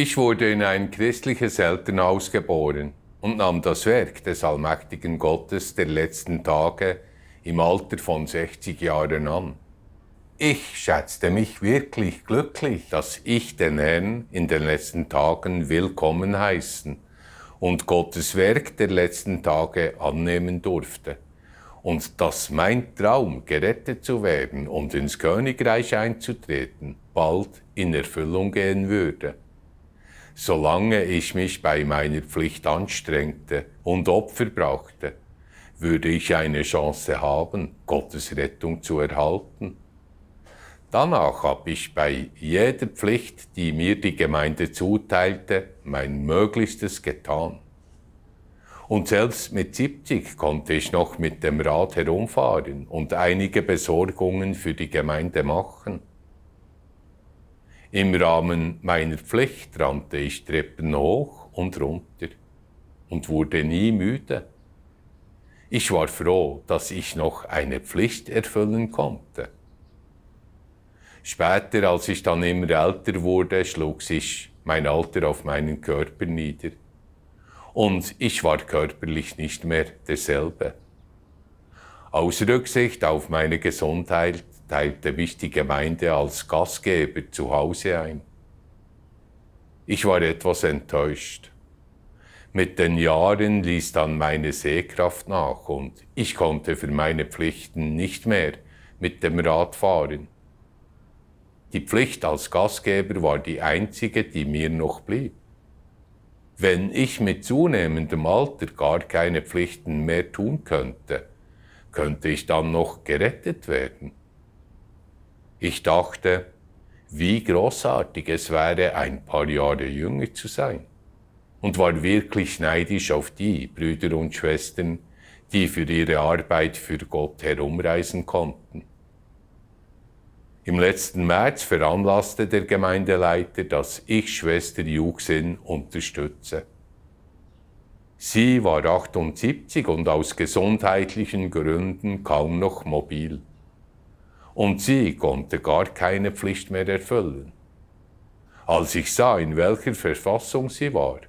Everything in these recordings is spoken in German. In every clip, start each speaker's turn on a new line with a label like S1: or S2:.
S1: Ich wurde in ein christliches Elternhaus geboren und nahm das Werk des allmächtigen Gottes der letzten Tage im Alter von 60 Jahren an. Ich schätzte mich wirklich glücklich, dass ich den Herrn in den letzten Tagen willkommen heißen und Gottes Werk der letzten Tage annehmen durfte und dass mein Traum, gerettet zu werden und ins Königreich einzutreten, bald in Erfüllung gehen würde. Solange ich mich bei meiner Pflicht anstrengte und Opfer brachte, würde ich eine Chance haben, Gottes Rettung zu erhalten. Danach habe ich bei jeder Pflicht, die mir die Gemeinde zuteilte, mein Möglichstes getan. Und selbst mit 70 konnte ich noch mit dem Rad herumfahren und einige Besorgungen für die Gemeinde machen. Im Rahmen meiner Pflicht rannte ich Treppen hoch und runter und wurde nie müde. Ich war froh, dass ich noch eine Pflicht erfüllen konnte. Später, als ich dann immer älter wurde, schlug sich mein Alter auf meinen Körper nieder. Und ich war körperlich nicht mehr derselbe. Aus Rücksicht auf meine Gesundheit teilte mich die Gemeinde als Gastgeber zu Hause ein. Ich war etwas enttäuscht. Mit den Jahren ließ dann meine Sehkraft nach und ich konnte für meine Pflichten nicht mehr mit dem Rad fahren. Die Pflicht als Gastgeber war die einzige, die mir noch blieb. Wenn ich mit zunehmendem Alter gar keine Pflichten mehr tun könnte, könnte ich dann noch gerettet werden. Ich dachte, wie großartig es wäre, ein paar Jahre jünger zu sein. Und war wirklich neidisch auf die Brüder und Schwestern, die für ihre Arbeit für Gott herumreisen konnten. Im letzten März veranlasste der Gemeindeleiter, dass ich Schwester Juxin unterstütze. Sie war 78 und aus gesundheitlichen Gründen kaum noch mobil und sie konnte gar keine Pflicht mehr erfüllen. Als ich sah, in welcher Verfassung sie war,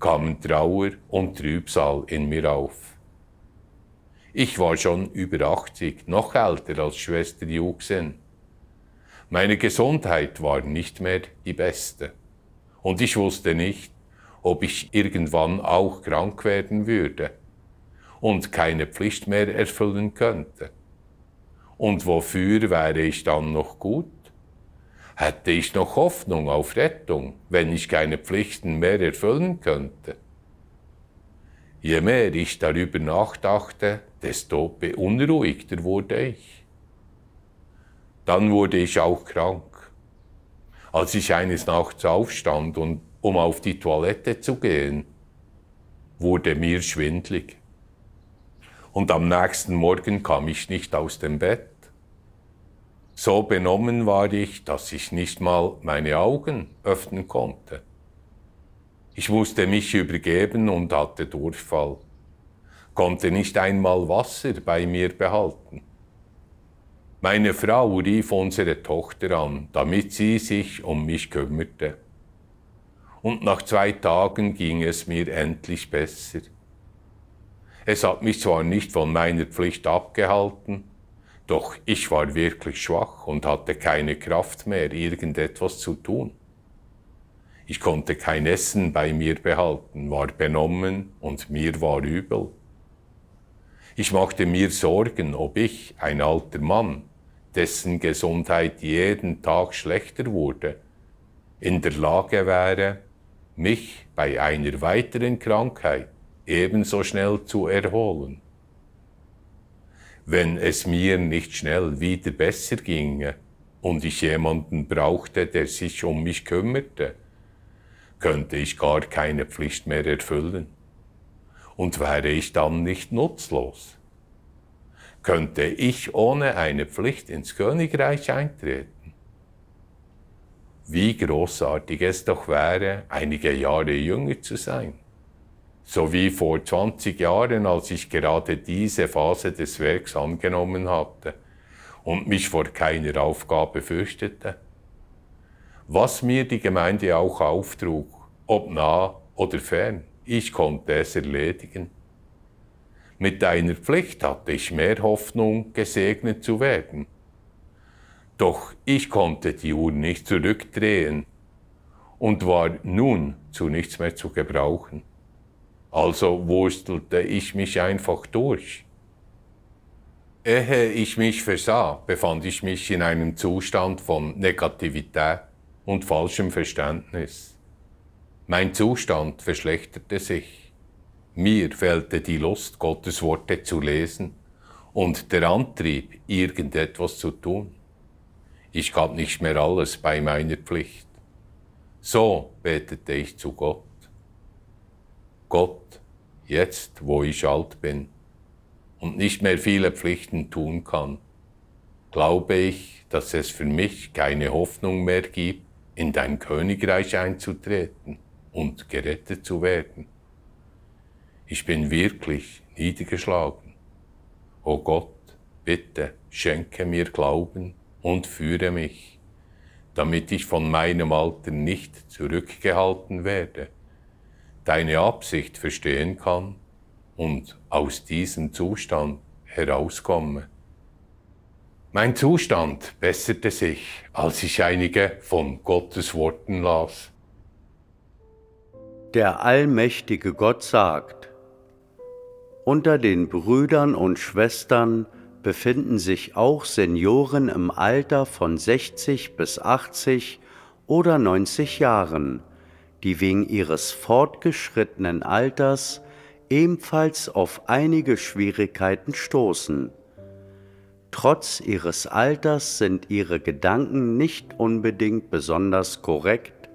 S1: kamen Trauer und Trübsal in mir auf. Ich war schon über 80, noch älter als Schwester Juxen. Meine Gesundheit war nicht mehr die beste. Und ich wusste nicht, ob ich irgendwann auch krank werden würde und keine Pflicht mehr erfüllen könnte. Und wofür wäre ich dann noch gut? Hätte ich noch Hoffnung auf Rettung, wenn ich keine Pflichten mehr erfüllen könnte? Je mehr ich darüber nachdachte, desto beunruhigter wurde ich. Dann wurde ich auch krank. Als ich eines Nachts aufstand, und, um auf die Toilette zu gehen, wurde mir schwindlig und am nächsten Morgen kam ich nicht aus dem Bett. So benommen war ich, dass ich nicht mal meine Augen öffnen konnte. Ich musste mich übergeben und hatte Durchfall, konnte nicht einmal Wasser bei mir behalten. Meine Frau rief unsere Tochter an, damit sie sich um mich kümmerte. Und nach zwei Tagen ging es mir endlich besser. Es hat mich zwar nicht von meiner Pflicht abgehalten, doch ich war wirklich schwach und hatte keine Kraft mehr, irgendetwas zu tun. Ich konnte kein Essen bei mir behalten, war benommen und mir war übel. Ich machte mir Sorgen, ob ich, ein alter Mann, dessen Gesundheit jeden Tag schlechter wurde, in der Lage wäre, mich bei einer weiteren Krankheit ebenso schnell zu erholen. Wenn es mir nicht schnell wieder besser ginge und ich jemanden brauchte, der sich um mich kümmerte, könnte ich gar keine Pflicht mehr erfüllen. Und wäre ich dann nicht nutzlos? Könnte ich ohne eine Pflicht ins Königreich eintreten? Wie großartig es doch wäre, einige Jahre jünger zu sein so wie vor 20 Jahren, als ich gerade diese Phase des Werks angenommen hatte und mich vor keiner Aufgabe fürchtete. Was mir die Gemeinde auch auftrug, ob nah oder fern, ich konnte es erledigen. Mit einer Pflicht hatte ich mehr Hoffnung, gesegnet zu werden. Doch ich konnte die Uhr nicht zurückdrehen und war nun zu nichts mehr zu gebrauchen also wurstelte ich mich einfach durch. Ehe ich mich versah, befand ich mich in einem Zustand von Negativität und falschem Verständnis. Mein Zustand verschlechterte sich. Mir fehlte die Lust, Gottes Worte zu lesen und der Antrieb, irgendetwas zu tun. Ich gab nicht mehr alles bei meiner Pflicht. So betete ich zu Gott. Gott, jetzt wo ich alt bin und nicht mehr viele Pflichten tun kann, glaube ich, dass es für mich keine Hoffnung mehr gibt, in dein Königreich einzutreten und gerettet zu werden. Ich bin wirklich niedergeschlagen. O Gott, bitte schenke mir Glauben und führe mich, damit ich von meinem Alter nicht zurückgehalten werde deine Absicht verstehen kann und aus diesem Zustand herauskomme. Mein Zustand besserte sich,
S2: als ich einige von Gottes Worten las. Der allmächtige Gott sagt, unter den Brüdern und Schwestern befinden sich auch Senioren im Alter von 60 bis 80 oder 90 Jahren, die wegen ihres fortgeschrittenen Alters ebenfalls auf einige Schwierigkeiten stoßen. Trotz ihres Alters sind ihre Gedanken nicht unbedingt besonders korrekt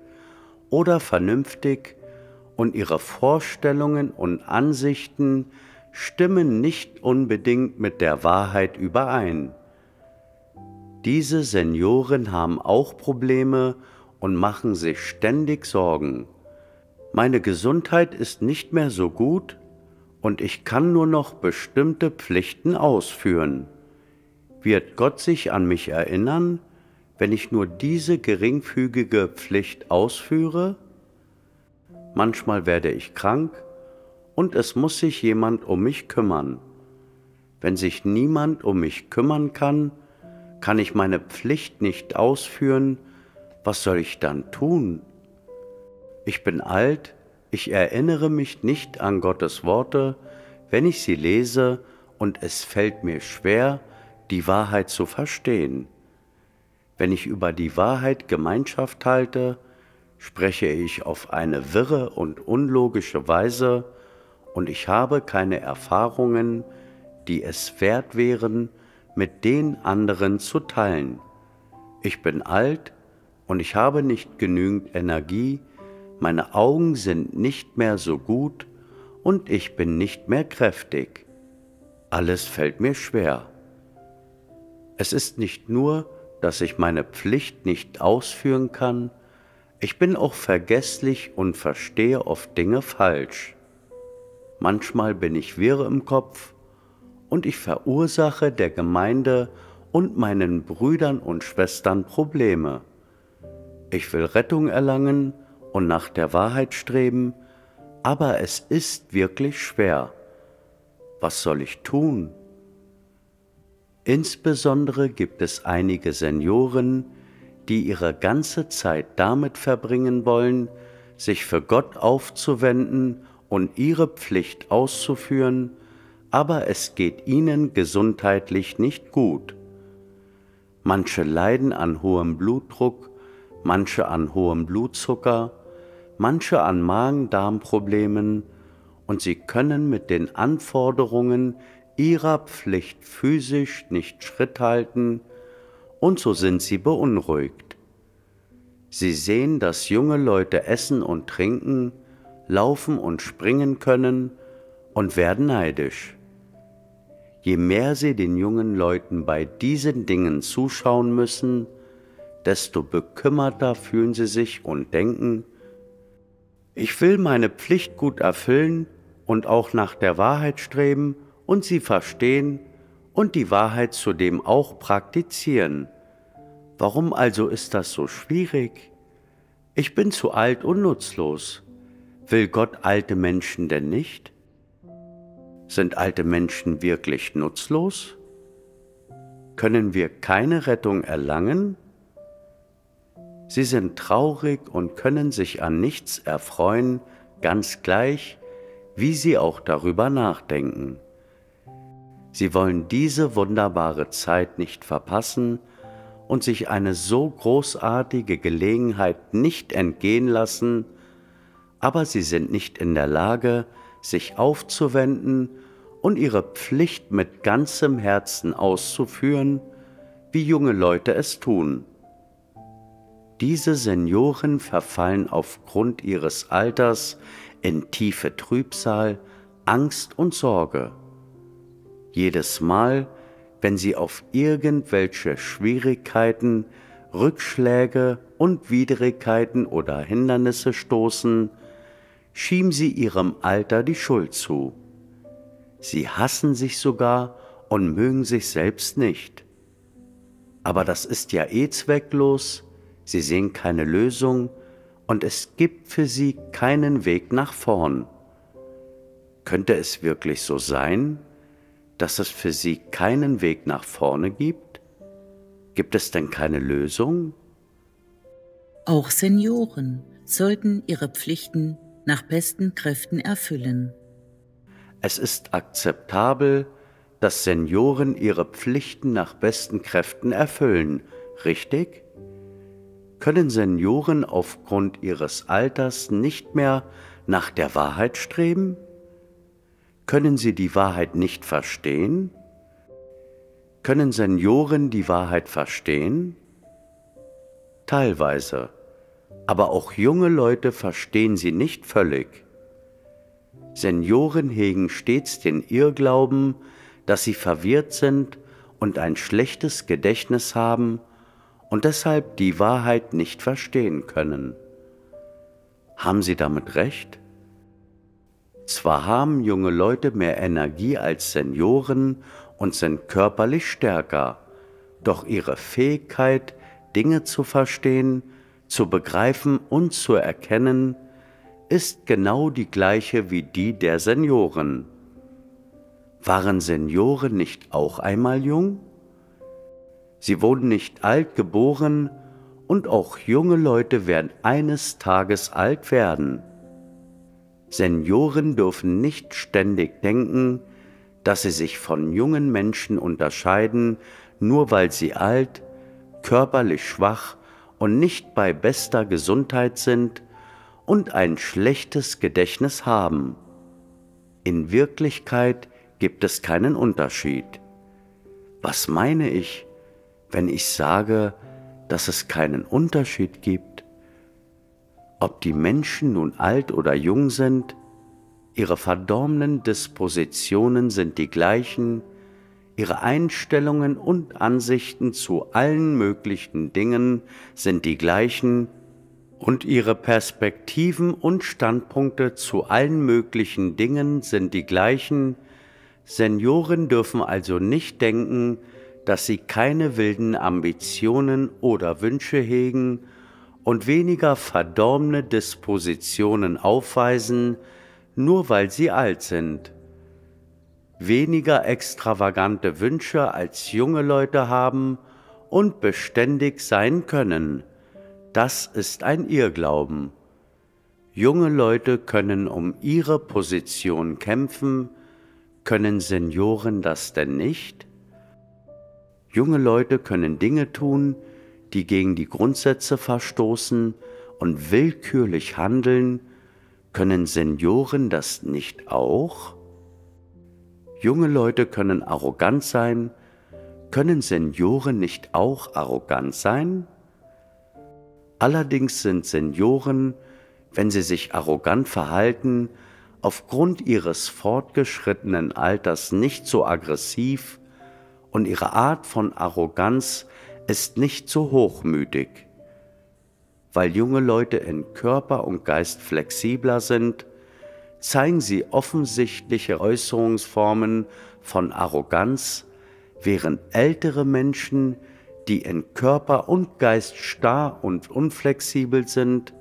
S2: oder vernünftig und ihre Vorstellungen und Ansichten stimmen nicht unbedingt mit der Wahrheit überein. Diese Senioren haben auch Probleme, und machen sich ständig Sorgen. Meine Gesundheit ist nicht mehr so gut und ich kann nur noch bestimmte Pflichten ausführen. Wird Gott sich an mich erinnern, wenn ich nur diese geringfügige Pflicht ausführe? Manchmal werde ich krank und es muss sich jemand um mich kümmern. Wenn sich niemand um mich kümmern kann, kann ich meine Pflicht nicht ausführen, was soll ich dann tun? Ich bin alt, ich erinnere mich nicht an Gottes Worte, wenn ich sie lese, und es fällt mir schwer, die Wahrheit zu verstehen. Wenn ich über die Wahrheit Gemeinschaft halte, spreche ich auf eine wirre und unlogische Weise, und ich habe keine Erfahrungen, die es wert wären, mit den anderen zu teilen. Ich bin alt, und ich habe nicht genügend Energie, meine Augen sind nicht mehr so gut und ich bin nicht mehr kräftig. Alles fällt mir schwer. Es ist nicht nur, dass ich meine Pflicht nicht ausführen kann, ich bin auch vergesslich und verstehe oft Dinge falsch. Manchmal bin ich wirr im Kopf und ich verursache der Gemeinde und meinen Brüdern und Schwestern Probleme. Ich will Rettung erlangen und nach der Wahrheit streben, aber es ist wirklich schwer. Was soll ich tun? Insbesondere gibt es einige Senioren, die ihre ganze Zeit damit verbringen wollen, sich für Gott aufzuwenden und ihre Pflicht auszuführen, aber es geht ihnen gesundheitlich nicht gut. Manche leiden an hohem Blutdruck manche an hohem Blutzucker, manche an Magen-Darm-Problemen und sie können mit den Anforderungen ihrer Pflicht physisch nicht Schritt halten und so sind sie beunruhigt. Sie sehen, dass junge Leute essen und trinken, laufen und springen können und werden neidisch. Je mehr sie den jungen Leuten bei diesen Dingen zuschauen müssen, desto bekümmerter fühlen sie sich und denken, ich will meine Pflicht gut erfüllen und auch nach der Wahrheit streben und sie verstehen und die Wahrheit zudem auch praktizieren. Warum also ist das so schwierig? Ich bin zu alt und nutzlos. Will Gott alte Menschen denn nicht? Sind alte Menschen wirklich nutzlos? Können wir keine Rettung erlangen? Sie sind traurig und können sich an nichts erfreuen, ganz gleich, wie sie auch darüber nachdenken. Sie wollen diese wunderbare Zeit nicht verpassen und sich eine so großartige Gelegenheit nicht entgehen lassen, aber sie sind nicht in der Lage, sich aufzuwenden und ihre Pflicht mit ganzem Herzen auszuführen, wie junge Leute es tun. Diese Senioren verfallen aufgrund ihres Alters in tiefe Trübsal, Angst und Sorge. Jedes Mal, wenn sie auf irgendwelche Schwierigkeiten, Rückschläge und Widrigkeiten oder Hindernisse stoßen, schieben sie ihrem Alter die Schuld zu. Sie hassen sich sogar und mögen sich selbst nicht. Aber das ist ja eh zwecklos, Sie sehen keine Lösung und es gibt für sie keinen Weg nach vorn. Könnte es wirklich so sein, dass es für sie keinen Weg nach vorne gibt? Gibt es denn keine Lösung? Auch Senioren sollten ihre Pflichten nach besten Kräften erfüllen. Es ist akzeptabel, dass Senioren ihre Pflichten nach besten Kräften erfüllen, richtig? können Senioren aufgrund ihres Alters nicht mehr nach der Wahrheit streben? Können sie die Wahrheit nicht verstehen? Können Senioren die Wahrheit verstehen? Teilweise, aber auch junge Leute verstehen sie nicht völlig. Senioren hegen stets den Irrglauben, dass sie verwirrt sind und ein schlechtes Gedächtnis haben und deshalb die Wahrheit nicht verstehen können. Haben Sie damit recht? Zwar haben junge Leute mehr Energie als Senioren und sind körperlich stärker, doch ihre Fähigkeit, Dinge zu verstehen, zu begreifen und zu erkennen, ist genau die gleiche wie die der Senioren. Waren Senioren nicht auch einmal jung? Sie wurden nicht alt geboren und auch junge Leute werden eines Tages alt werden. Senioren dürfen nicht ständig denken, dass sie sich von jungen Menschen unterscheiden, nur weil sie alt, körperlich schwach und nicht bei bester Gesundheit sind und ein schlechtes Gedächtnis haben. In Wirklichkeit gibt es keinen Unterschied. Was meine ich? wenn ich sage, dass es keinen Unterschied gibt, ob die Menschen nun alt oder jung sind, ihre verdorbenen Dispositionen sind die gleichen, ihre Einstellungen und Ansichten zu allen möglichen Dingen sind die gleichen, und ihre Perspektiven und Standpunkte zu allen möglichen Dingen sind die gleichen. Senioren dürfen also nicht denken, dass sie keine wilden Ambitionen oder Wünsche hegen und weniger verdorbene Dispositionen aufweisen, nur weil sie alt sind. Weniger extravagante Wünsche als junge Leute haben und beständig sein können. Das ist ein Irrglauben. Junge Leute können um ihre Position kämpfen, können Senioren das denn nicht? Junge Leute können Dinge tun, die gegen die Grundsätze verstoßen und willkürlich handeln, können Senioren das nicht auch? Junge Leute können arrogant sein, können Senioren nicht auch arrogant sein? Allerdings sind Senioren, wenn sie sich arrogant verhalten, aufgrund ihres fortgeschrittenen Alters nicht so aggressiv und ihre Art von Arroganz ist nicht so hochmütig. Weil junge Leute in Körper und Geist flexibler sind, zeigen sie offensichtliche Äußerungsformen von Arroganz, während ältere Menschen, die in Körper und Geist starr und unflexibel sind,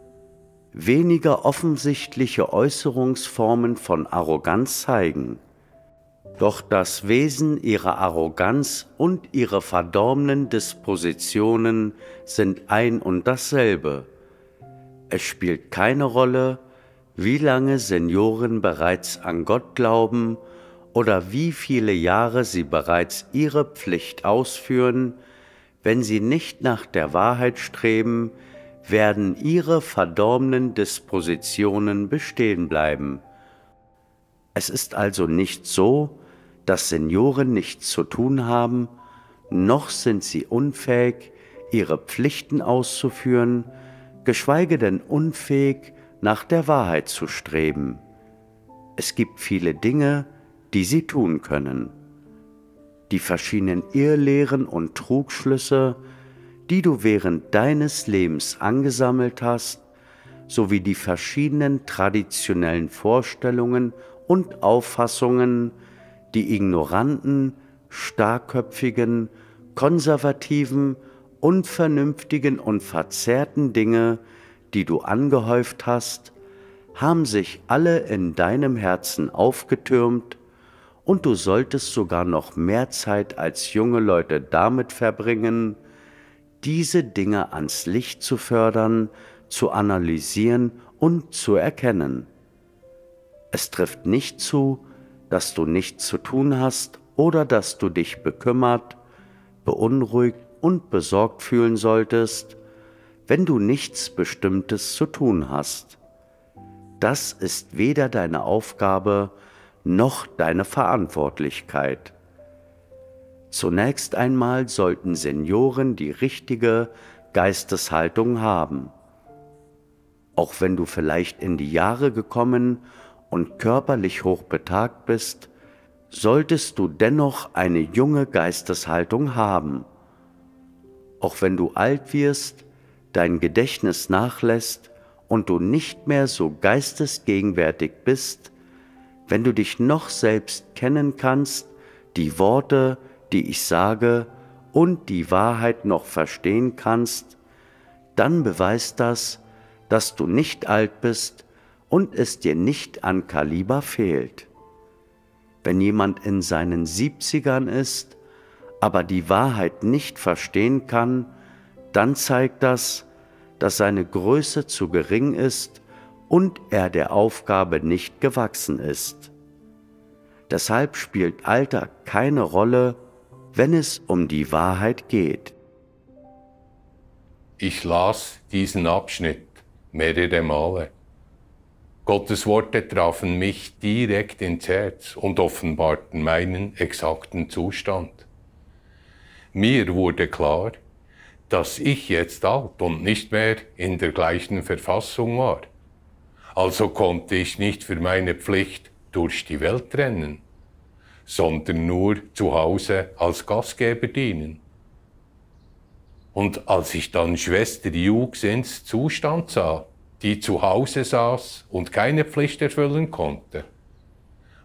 S2: weniger offensichtliche Äußerungsformen von Arroganz zeigen. Doch das Wesen ihrer Arroganz und ihre verdorbenen Dispositionen sind ein und dasselbe. Es spielt keine Rolle, wie lange Senioren bereits an Gott glauben oder wie viele Jahre sie bereits ihre Pflicht ausführen, wenn sie nicht nach der Wahrheit streben, werden ihre verdorbenen Dispositionen bestehen bleiben. Es ist also nicht so, dass Senioren nichts zu tun haben, noch sind sie unfähig, ihre Pflichten auszuführen, geschweige denn unfähig, nach der Wahrheit zu streben. Es gibt viele Dinge, die sie tun können. Die verschiedenen Irrlehren und Trugschlüsse, die du während deines Lebens angesammelt hast, sowie die verschiedenen traditionellen Vorstellungen und Auffassungen, die ignoranten, starkköpfigen, konservativen, unvernünftigen und verzerrten Dinge, die du angehäuft hast, haben sich alle in deinem Herzen aufgetürmt, und du solltest sogar noch mehr Zeit als junge Leute damit verbringen, diese Dinge ans Licht zu fördern, zu analysieren und zu erkennen. Es trifft nicht zu, dass du nichts zu tun hast oder dass du dich bekümmert, beunruhigt und besorgt fühlen solltest, wenn du nichts Bestimmtes zu tun hast. Das ist weder deine Aufgabe noch deine Verantwortlichkeit. Zunächst einmal sollten Senioren die richtige Geisteshaltung haben. Auch wenn du vielleicht in die Jahre gekommen und und körperlich hochbetagt bist, solltest du dennoch eine junge Geisteshaltung haben. Auch wenn du alt wirst, dein Gedächtnis nachlässt und du nicht mehr so geistesgegenwärtig bist, wenn du dich noch selbst kennen kannst, die Worte, die ich sage und die Wahrheit noch verstehen kannst, dann beweist das, dass du nicht alt bist, und es dir nicht an Kaliber fehlt. Wenn jemand in seinen Siebzigern ist, aber die Wahrheit nicht verstehen kann, dann zeigt das, dass seine Größe zu gering ist und er der Aufgabe nicht gewachsen ist. Deshalb spielt Alter keine Rolle, wenn es um die Wahrheit geht.
S1: Ich las diesen Abschnitt mehrere Male. Gottes Worte trafen mich direkt ins Herz und offenbarten meinen exakten Zustand. Mir wurde klar, dass ich jetzt alt und nicht mehr in der gleichen Verfassung war. Also konnte ich nicht für meine Pflicht durch die Welt rennen, sondern nur zu Hause als Gastgeber dienen. Und als ich dann Schwester Jugends Zustand sah, die zu Hause saß und keine Pflicht erfüllen konnte,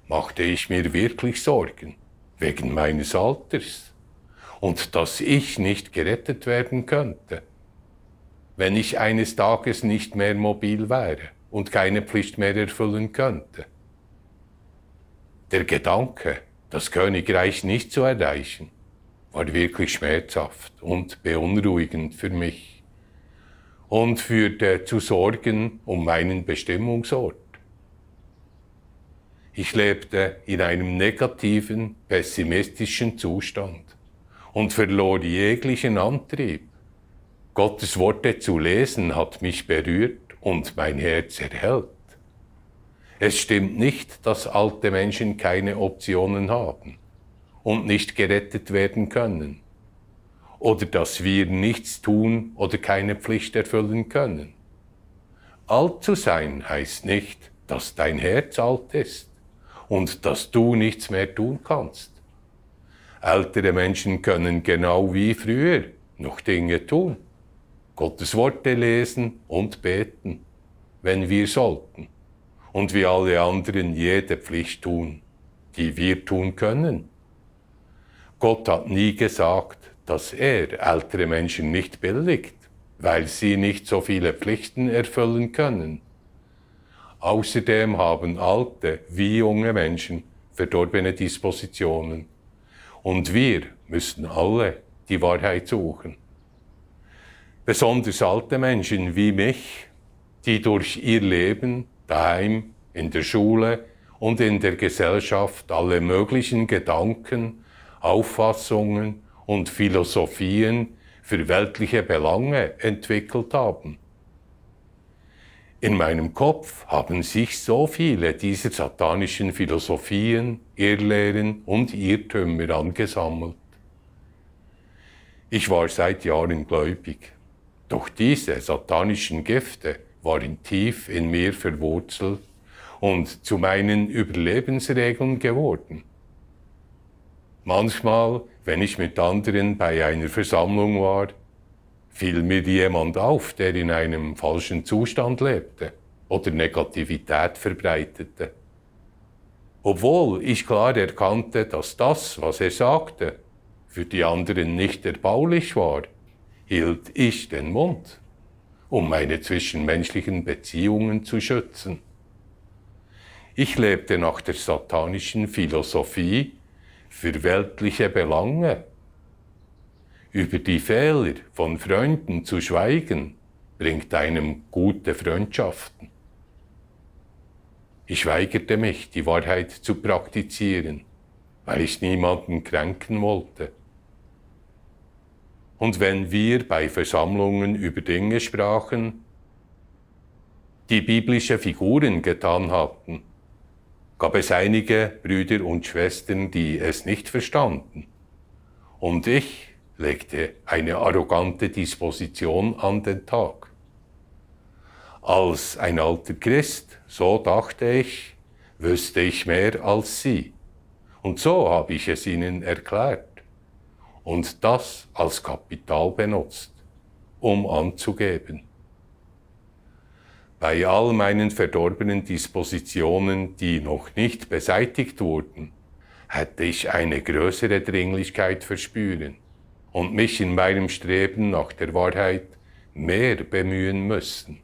S1: machte ich mir wirklich Sorgen wegen meines Alters und dass ich nicht gerettet werden könnte, wenn ich eines Tages nicht mehr mobil wäre und keine Pflicht mehr erfüllen könnte. Der Gedanke, das Königreich nicht zu erreichen, war wirklich schmerzhaft und beunruhigend für mich und für äh, zu sorgen um meinen Bestimmungsort. Ich lebte in einem negativen, pessimistischen Zustand und verlor jeglichen Antrieb. Gottes Worte zu lesen hat mich berührt und mein Herz erhellt. Es stimmt nicht, dass alte Menschen keine Optionen haben und nicht gerettet werden können oder dass wir nichts tun oder keine Pflicht erfüllen können. Alt zu sein heißt nicht, dass dein Herz alt ist und dass du nichts mehr tun kannst. Ältere Menschen können genau wie früher noch Dinge tun, Gottes Worte lesen und beten, wenn wir sollten, und wie alle anderen jede Pflicht tun, die wir tun können. Gott hat nie gesagt, dass er ältere Menschen nicht billigt, weil sie nicht so viele Pflichten erfüllen können. Außerdem haben alte wie junge Menschen verdorbene Dispositionen. Und wir müssen alle die Wahrheit suchen. Besonders alte Menschen wie mich, die durch ihr Leben daheim, in der Schule und in der Gesellschaft alle möglichen Gedanken, Auffassungen, und Philosophien für weltliche Belange entwickelt haben. In meinem Kopf haben sich so viele dieser satanischen Philosophien, Irrlehren und Irrtümer angesammelt. Ich war seit Jahren gläubig, doch diese satanischen Gifte waren tief in mir verwurzelt und zu meinen Überlebensregeln geworden. Manchmal, wenn ich mit anderen bei einer Versammlung war, fiel mir jemand auf, der in einem falschen Zustand lebte oder Negativität verbreitete. Obwohl ich klar erkannte, dass das, was er sagte, für die anderen nicht erbaulich war, hielt ich den Mund, um meine zwischenmenschlichen Beziehungen zu schützen. Ich lebte nach der satanischen Philosophie für weltliche Belange. Über die Fehler von Freunden zu schweigen, bringt einem gute Freundschaften. Ich weigerte mich, die Wahrheit zu praktizieren, weil ich niemanden kränken wollte. Und wenn wir bei Versammlungen über Dinge sprachen, die biblische Figuren getan hatten, gab es einige Brüder und Schwestern, die es nicht verstanden. Und ich legte eine arrogante Disposition an den Tag. Als ein alter Christ, so dachte ich, wüsste ich mehr als sie. Und so habe ich es ihnen erklärt und das als Kapital benutzt, um anzugeben. Bei all meinen verdorbenen Dispositionen, die noch nicht beseitigt wurden, hätte ich eine größere Dringlichkeit verspüren und mich in meinem Streben nach der Wahrheit mehr bemühen müssen.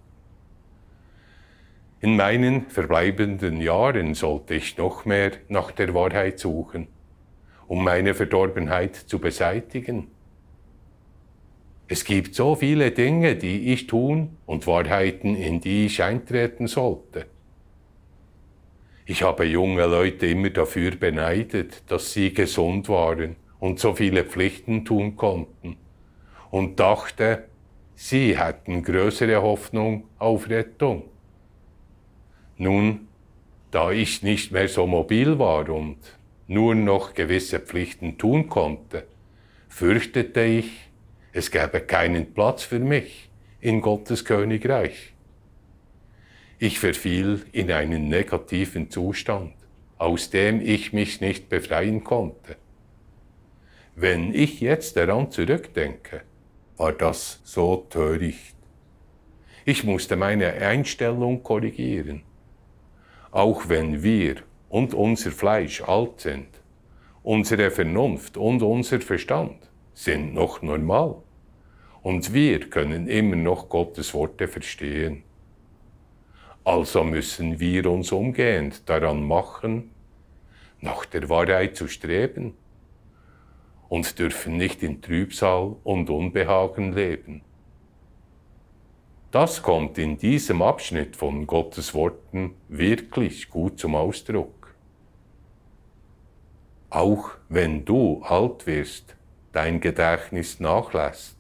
S1: In meinen verbleibenden Jahren sollte ich noch mehr nach der Wahrheit suchen, um meine Verdorbenheit zu beseitigen es gibt so viele Dinge, die ich tun und Wahrheiten, in die ich eintreten sollte. Ich habe junge Leute immer dafür beneidet, dass sie gesund waren und so viele Pflichten tun konnten und dachte, sie hätten größere Hoffnung auf Rettung. Nun, da ich nicht mehr so mobil war und nur noch gewisse Pflichten tun konnte, fürchtete ich, es gäbe keinen Platz für mich in Gottes Königreich. Ich verfiel in einen negativen Zustand, aus dem ich mich nicht befreien konnte. Wenn ich jetzt daran zurückdenke, war das so töricht. Ich musste meine Einstellung korrigieren. Auch wenn wir und unser Fleisch alt sind, unsere Vernunft und unser Verstand sind noch normal. Und wir können immer noch Gottes Worte verstehen. Also müssen wir uns umgehend daran machen, nach der Wahrheit zu streben und dürfen nicht in Trübsal und Unbehagen leben. Das kommt in diesem Abschnitt von Gottes Worten wirklich gut zum Ausdruck. Auch wenn du alt wirst, dein Gedächtnis nachlässt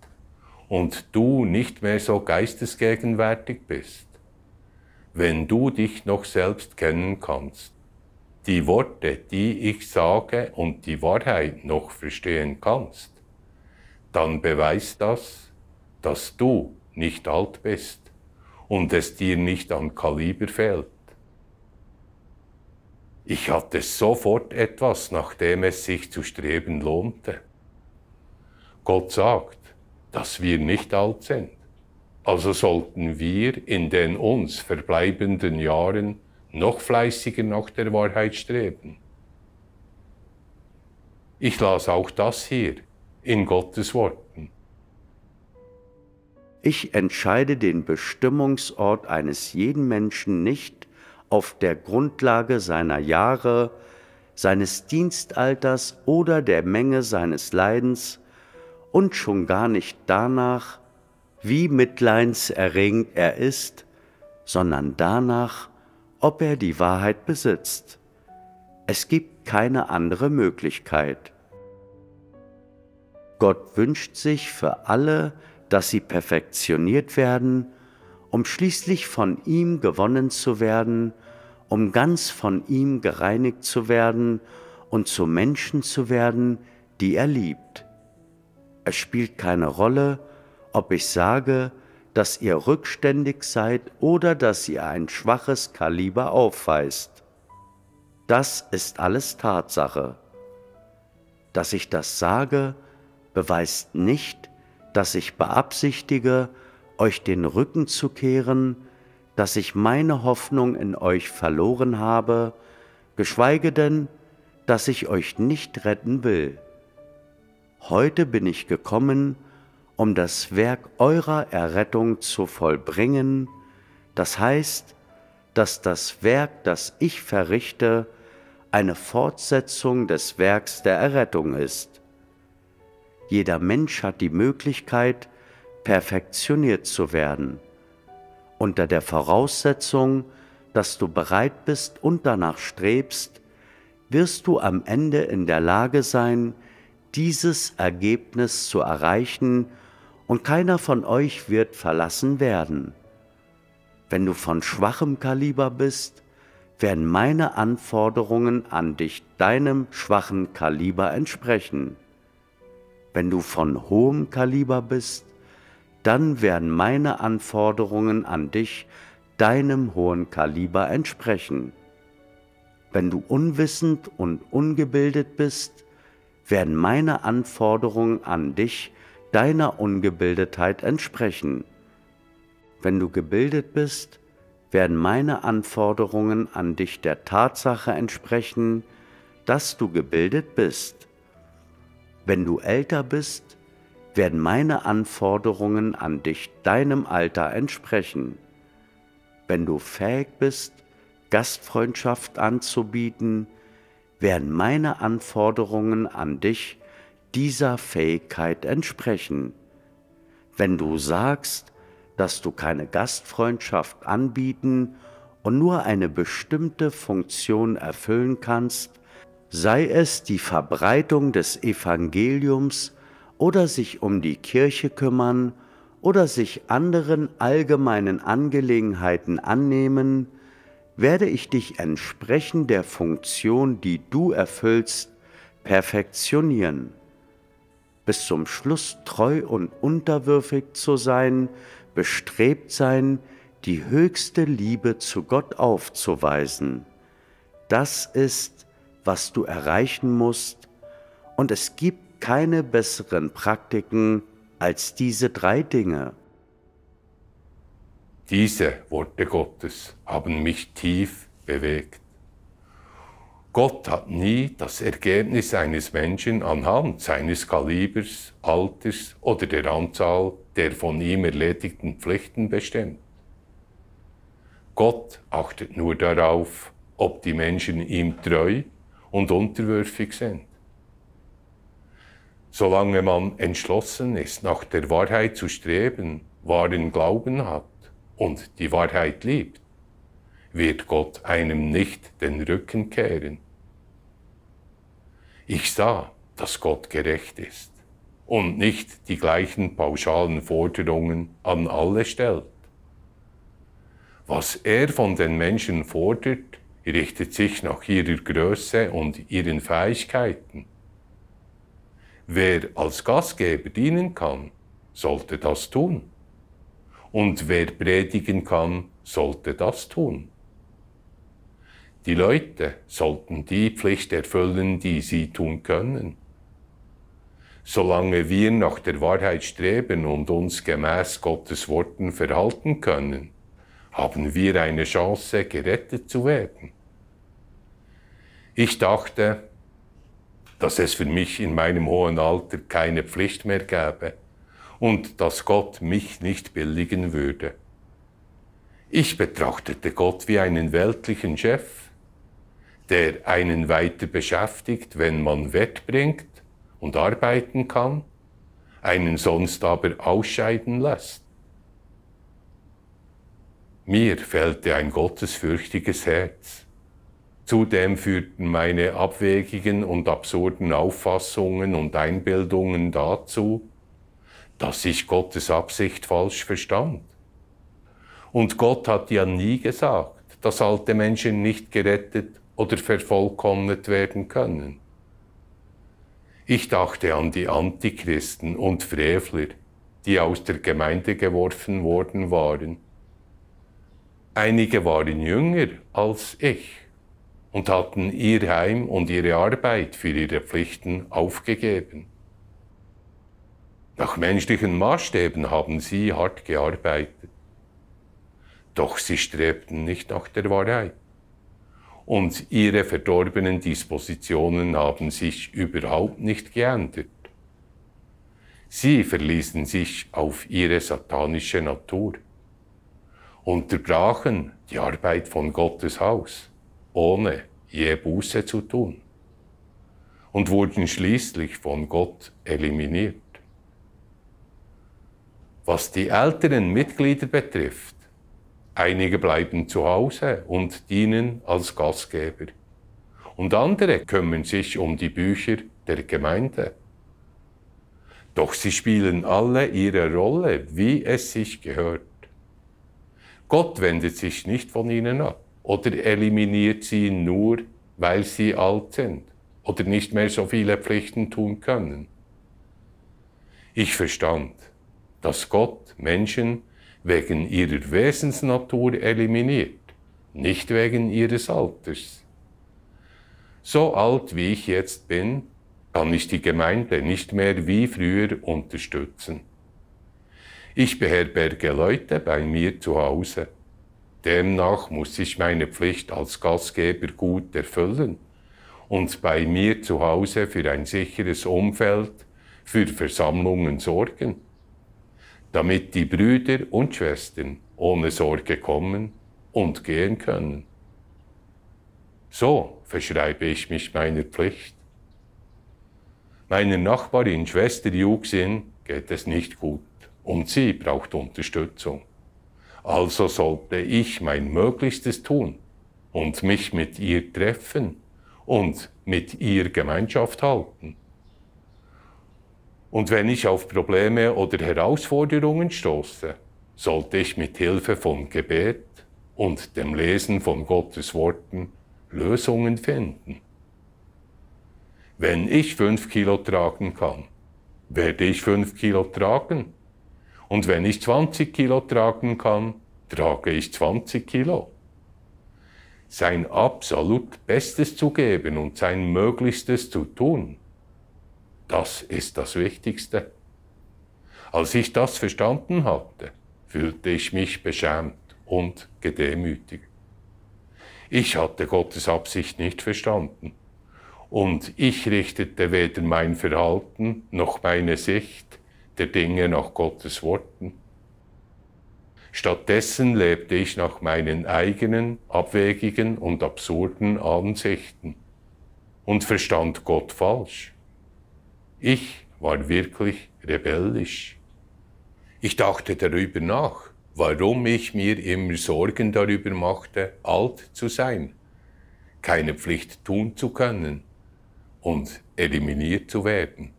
S1: und du nicht mehr so geistesgegenwärtig bist, wenn du dich noch selbst kennen kannst, die Worte, die ich sage und die Wahrheit noch verstehen kannst, dann beweist das, dass du nicht alt bist und es dir nicht an Kaliber fehlt. Ich hatte sofort etwas, nach dem es sich zu streben lohnte. Gott sagt, dass wir nicht alt sind. Also sollten wir in den uns verbleibenden Jahren noch fleißiger nach der Wahrheit streben. Ich
S2: las auch das hier in Gottes Worten. Ich entscheide den Bestimmungsort eines jeden Menschen nicht auf der Grundlage seiner Jahre, seines Dienstalters oder der Menge seines Leidens, und schon gar nicht danach, wie mitleidserregend er ist, sondern danach, ob er die Wahrheit besitzt. Es gibt keine andere Möglichkeit. Gott wünscht sich für alle, dass sie perfektioniert werden, um schließlich von ihm gewonnen zu werden, um ganz von ihm gereinigt zu werden und zu Menschen zu werden, die er liebt es spielt keine Rolle, ob ich sage, dass ihr rückständig seid oder dass ihr ein schwaches Kaliber aufweist. Das ist alles Tatsache. Dass ich das sage, beweist nicht, dass ich beabsichtige, euch den Rücken zu kehren, dass ich meine Hoffnung in euch verloren habe, geschweige denn, dass ich euch nicht retten will heute bin ich gekommen, um das Werk eurer Errettung zu vollbringen, das heißt, dass das Werk, das ich verrichte, eine Fortsetzung des Werks der Errettung ist. Jeder Mensch hat die Möglichkeit, perfektioniert zu werden, unter der Voraussetzung, dass du bereit bist und danach strebst, wirst du am Ende in der Lage sein, dieses Ergebnis zu erreichen, und keiner von euch wird verlassen werden. Wenn du von schwachem Kaliber bist, werden meine Anforderungen an dich deinem schwachen Kaliber entsprechen. Wenn du von hohem Kaliber bist, dann werden meine Anforderungen an dich deinem hohen Kaliber entsprechen. Wenn du unwissend und ungebildet bist, werden meine Anforderungen an dich deiner Ungebildetheit entsprechen. Wenn du gebildet bist, werden meine Anforderungen an dich der Tatsache entsprechen, dass du gebildet bist. Wenn du älter bist, werden meine Anforderungen an dich deinem Alter entsprechen. Wenn du fähig bist, Gastfreundschaft anzubieten, werden meine Anforderungen an dich dieser Fähigkeit entsprechen. Wenn du sagst, dass du keine Gastfreundschaft anbieten und nur eine bestimmte Funktion erfüllen kannst, sei es die Verbreitung des Evangeliums oder sich um die Kirche kümmern oder sich anderen allgemeinen Angelegenheiten annehmen, werde ich dich entsprechend der Funktion, die du erfüllst, perfektionieren. Bis zum Schluss treu und unterwürfig zu sein, bestrebt sein, die höchste Liebe zu Gott aufzuweisen. Das ist, was du erreichen musst, und es gibt keine besseren Praktiken als diese drei Dinge. Diese
S1: Worte Gottes haben
S2: mich tief
S1: bewegt. Gott hat nie das Ergebnis eines Menschen anhand seines Kalibers, Alters oder der Anzahl der von ihm erledigten Pflichten bestimmt. Gott achtet nur darauf, ob die Menschen ihm treu und unterwürfig sind. Solange man entschlossen ist, nach der Wahrheit zu streben, wahren Glauben hat, und die Wahrheit liebt, wird Gott einem nicht den Rücken kehren. Ich sah, dass Gott gerecht ist und nicht die gleichen pauschalen Forderungen an alle stellt. Was er von den Menschen fordert, richtet sich nach ihrer Größe und ihren Fähigkeiten. Wer als Gastgeber dienen kann, sollte das tun. Und wer predigen kann, sollte das tun. Die Leute sollten die Pflicht erfüllen, die sie tun können. Solange wir nach der Wahrheit streben und uns gemäß Gottes Worten verhalten können, haben wir eine Chance, gerettet zu werden. Ich dachte, dass es für mich in meinem hohen Alter keine Pflicht mehr gäbe, und dass Gott mich nicht billigen würde. Ich betrachtete Gott wie einen weltlichen Chef, der einen weiter beschäftigt, wenn man bringt und arbeiten kann, einen sonst aber ausscheiden lässt. Mir fehlte ein gottesfürchtiges Herz. Zudem führten meine abwegigen und absurden Auffassungen und Einbildungen dazu, dass ich Gottes Absicht falsch verstand. Und Gott hat ja nie gesagt, dass alte Menschen nicht gerettet oder vervollkommnet werden können. Ich dachte an die Antichristen und Frevler, die aus der Gemeinde geworfen worden waren. Einige waren jünger als ich und hatten ihr Heim und ihre Arbeit für ihre Pflichten aufgegeben. Nach menschlichen Maßstäben haben sie hart gearbeitet. Doch sie strebten nicht nach der Wahrheit. Und ihre verdorbenen Dispositionen haben sich überhaupt nicht geändert. Sie verließen sich auf ihre satanische Natur, unterbrachen die Arbeit von Gottes Haus, ohne je Buße zu tun, und wurden schließlich von Gott eliminiert. Was die älteren Mitglieder betrifft, einige bleiben zu Hause und dienen als Gastgeber. Und andere kümmern sich um die Bücher der Gemeinde. Doch sie spielen alle ihre Rolle, wie es sich gehört. Gott wendet sich nicht von ihnen ab oder eliminiert sie nur, weil sie alt sind oder nicht mehr so viele Pflichten tun können. Ich verstand dass Gott Menschen wegen ihrer Wesensnatur eliminiert, nicht wegen ihres Alters. So alt wie ich jetzt bin, kann ich die Gemeinde nicht mehr wie früher unterstützen. Ich beherberge Leute bei mir zu Hause. Demnach muss ich meine Pflicht als Gastgeber gut erfüllen und bei mir zu Hause für ein sicheres Umfeld für Versammlungen sorgen damit die Brüder und Schwestern ohne Sorge kommen und gehen können. So verschreibe ich mich meiner Pflicht. Meiner Nachbarin Schwester Juxin geht es nicht gut und sie braucht Unterstützung. Also sollte ich mein Möglichstes tun und mich mit ihr treffen und mit ihr Gemeinschaft halten. Und wenn ich auf Probleme oder Herausforderungen stoße, sollte ich mit Hilfe von Gebet und dem Lesen von Gottes Worten Lösungen finden. Wenn ich fünf Kilo tragen kann, werde ich fünf Kilo tragen. Und wenn ich 20 Kilo tragen kann, trage ich 20 Kilo. Sein absolut Bestes zu geben und sein Möglichstes zu tun, das ist das Wichtigste. Als ich das verstanden hatte, fühlte ich mich beschämt und gedemütigt. Ich hatte Gottes Absicht nicht verstanden und ich richtete weder mein Verhalten noch meine Sicht der Dinge nach Gottes Worten. Stattdessen lebte ich nach meinen eigenen, abwegigen und absurden Ansichten und verstand Gott falsch. Ich war wirklich rebellisch. Ich dachte darüber nach, warum ich mir immer Sorgen darüber machte, alt zu sein, keine Pflicht tun zu können und eliminiert zu werden.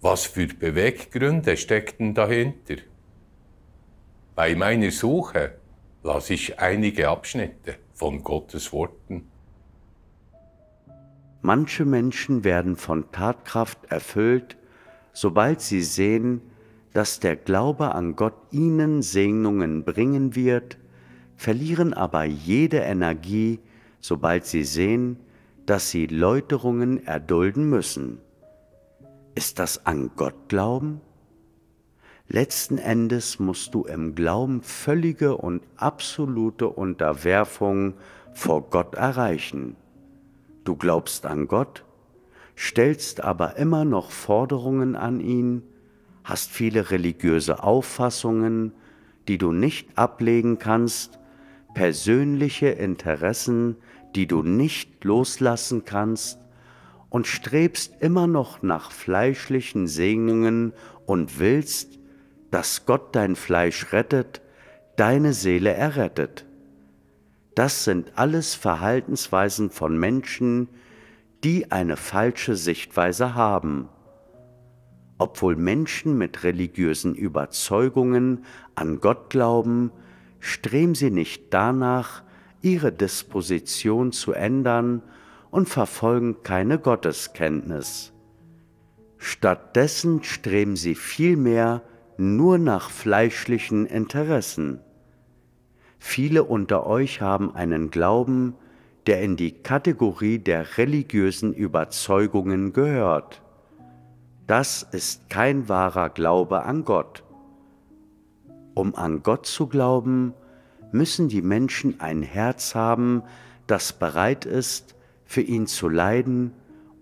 S1: Was für Beweggründe steckten dahinter? Bei meiner Suche las ich einige Abschnitte von Gottes Worten.
S2: Manche Menschen werden von Tatkraft erfüllt, sobald sie sehen, dass der Glaube an Gott ihnen Segnungen bringen wird, verlieren aber jede Energie, sobald sie sehen, dass sie Läuterungen erdulden müssen. Ist das an Gott Glauben? Letzten Endes musst du im Glauben völlige und absolute Unterwerfung vor Gott erreichen. Du glaubst an Gott, stellst aber immer noch Forderungen an ihn, hast viele religiöse Auffassungen, die du nicht ablegen kannst, persönliche Interessen, die du nicht loslassen kannst und strebst immer noch nach fleischlichen Segnungen und willst, dass Gott dein Fleisch rettet, deine Seele errettet. Das sind alles Verhaltensweisen von Menschen, die eine falsche Sichtweise haben. Obwohl Menschen mit religiösen Überzeugungen an Gott glauben, streben sie nicht danach, ihre Disposition zu ändern und verfolgen keine Gotteskenntnis. Stattdessen streben sie vielmehr nur nach fleischlichen Interessen. Viele unter euch haben einen Glauben, der in die Kategorie der religiösen Überzeugungen gehört. Das ist kein wahrer Glaube an Gott. Um an Gott zu glauben, müssen die Menschen ein Herz haben, das bereit ist, für ihn zu leiden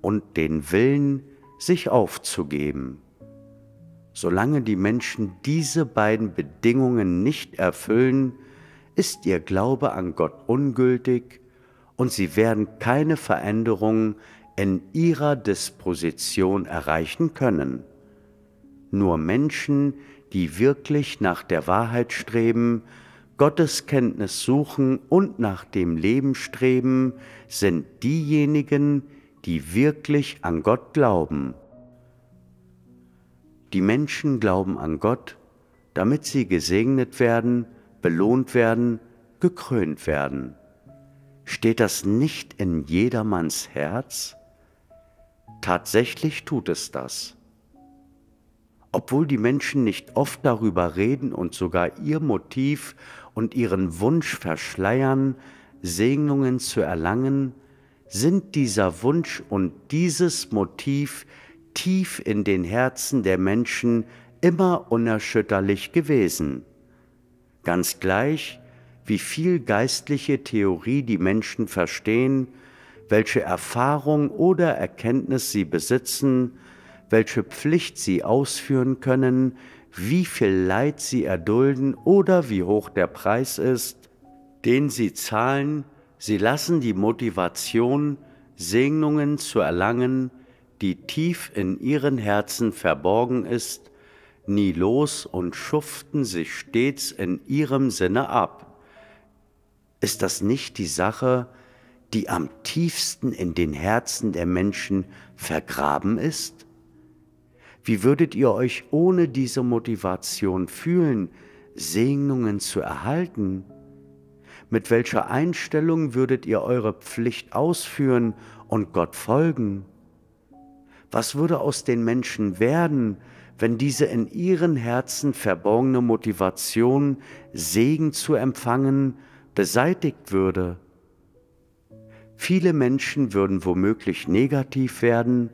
S2: und den Willen, sich aufzugeben. Solange die Menschen diese beiden Bedingungen nicht erfüllen, ist ihr Glaube an Gott ungültig und sie werden keine Veränderung in ihrer Disposition erreichen können. Nur Menschen, die wirklich nach der Wahrheit streben, Gotteskenntnis suchen und nach dem Leben streben, sind diejenigen, die wirklich an Gott glauben. Die Menschen glauben an Gott, damit sie gesegnet werden belohnt werden, gekrönt werden. Steht das nicht in jedermanns Herz? Tatsächlich tut es das. Obwohl die Menschen nicht oft darüber reden und sogar ihr Motiv und ihren Wunsch verschleiern, Segnungen zu erlangen, sind dieser Wunsch und dieses Motiv tief in den Herzen der Menschen immer unerschütterlich gewesen. Ganz gleich, wie viel geistliche Theorie die Menschen verstehen, welche Erfahrung oder Erkenntnis sie besitzen, welche Pflicht sie ausführen können, wie viel Leid sie erdulden oder wie hoch der Preis ist, den sie zahlen, sie lassen die Motivation, Segnungen zu erlangen, die tief in ihren Herzen verborgen ist nie los und schuften sich stets in ihrem Sinne ab. Ist das nicht die Sache, die am tiefsten in den Herzen der Menschen vergraben ist? Wie würdet ihr euch ohne diese Motivation fühlen, Segnungen zu erhalten? Mit welcher Einstellung würdet ihr eure Pflicht ausführen und Gott folgen? Was würde aus den Menschen werden, wenn diese in ihren Herzen verborgene Motivation, Segen zu empfangen, beseitigt würde. Viele Menschen würden womöglich negativ werden,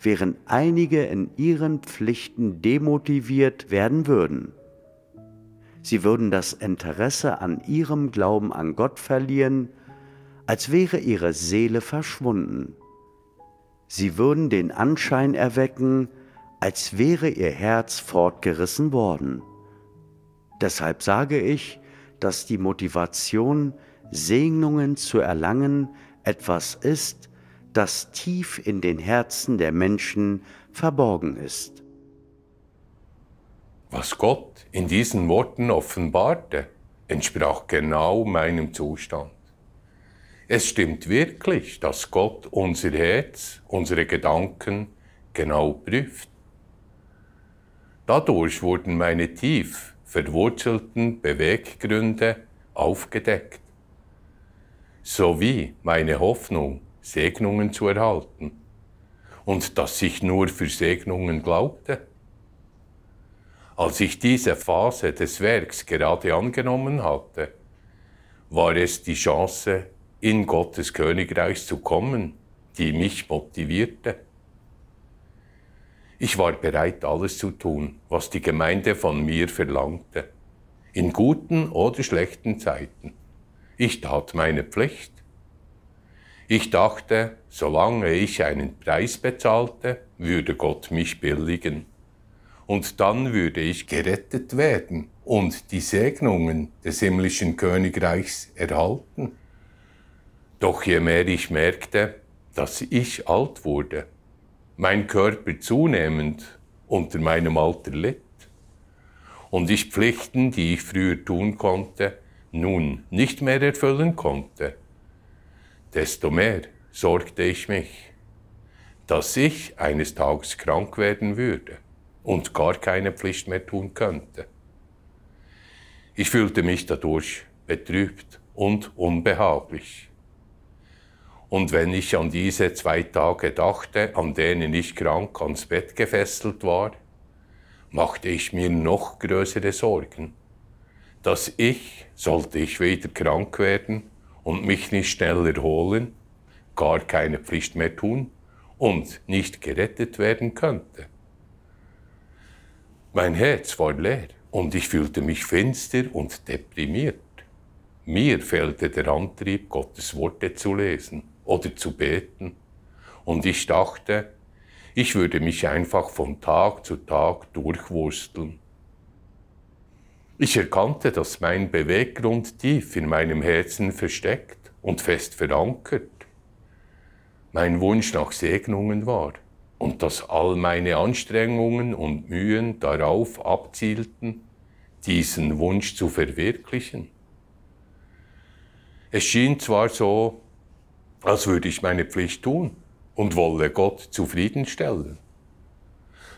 S2: während einige in ihren Pflichten demotiviert werden würden. Sie würden das Interesse an ihrem Glauben an Gott verlieren, als wäre ihre Seele verschwunden. Sie würden den Anschein erwecken, als wäre ihr Herz fortgerissen worden. Deshalb sage ich, dass die Motivation, Segnungen zu erlangen, etwas ist, das tief in den Herzen der Menschen verborgen ist.
S1: Was Gott in diesen Worten offenbarte, entsprach genau meinem Zustand. Es stimmt wirklich, dass Gott unser Herz, unsere Gedanken genau prüft. Dadurch wurden meine tief verwurzelten Beweggründe aufgedeckt, sowie meine Hoffnung, Segnungen zu erhalten, und dass ich nur für Segnungen glaubte. Als ich diese Phase des Werks gerade angenommen hatte, war es die Chance, in Gottes Königreich zu kommen, die mich motivierte. Ich war bereit, alles zu tun, was die Gemeinde von mir verlangte, in guten oder schlechten Zeiten. Ich tat meine Pflicht. Ich dachte, solange ich einen Preis bezahlte, würde Gott mich billigen. Und dann würde ich gerettet werden und die Segnungen des himmlischen Königreichs erhalten. Doch je mehr ich merkte, dass ich alt wurde, mein Körper zunehmend unter meinem Alter litt und ich Pflichten, die ich früher tun konnte, nun nicht mehr erfüllen konnte, desto mehr sorgte ich mich, dass ich eines Tages krank werden würde und gar keine Pflicht mehr tun könnte. Ich fühlte mich dadurch betrübt und unbehaglich. Und wenn ich an diese zwei Tage dachte, an denen ich krank ans Bett gefesselt war, machte ich mir noch größere Sorgen, dass ich, sollte ich wieder krank werden und mich nicht schnell erholen, gar keine Pflicht mehr tun und nicht gerettet werden könnte. Mein Herz war leer und ich fühlte mich finster und deprimiert. Mir fehlte der Antrieb, Gottes Worte zu lesen oder zu beten. Und ich dachte, ich würde mich einfach von Tag zu Tag durchwursteln. Ich erkannte, dass mein Beweggrund tief in meinem Herzen versteckt und fest verankert mein Wunsch nach Segnungen war und dass all meine Anstrengungen und Mühen darauf abzielten, diesen Wunsch zu verwirklichen. Es schien zwar so, als würde ich meine Pflicht tun und wolle Gott zufriedenstellen.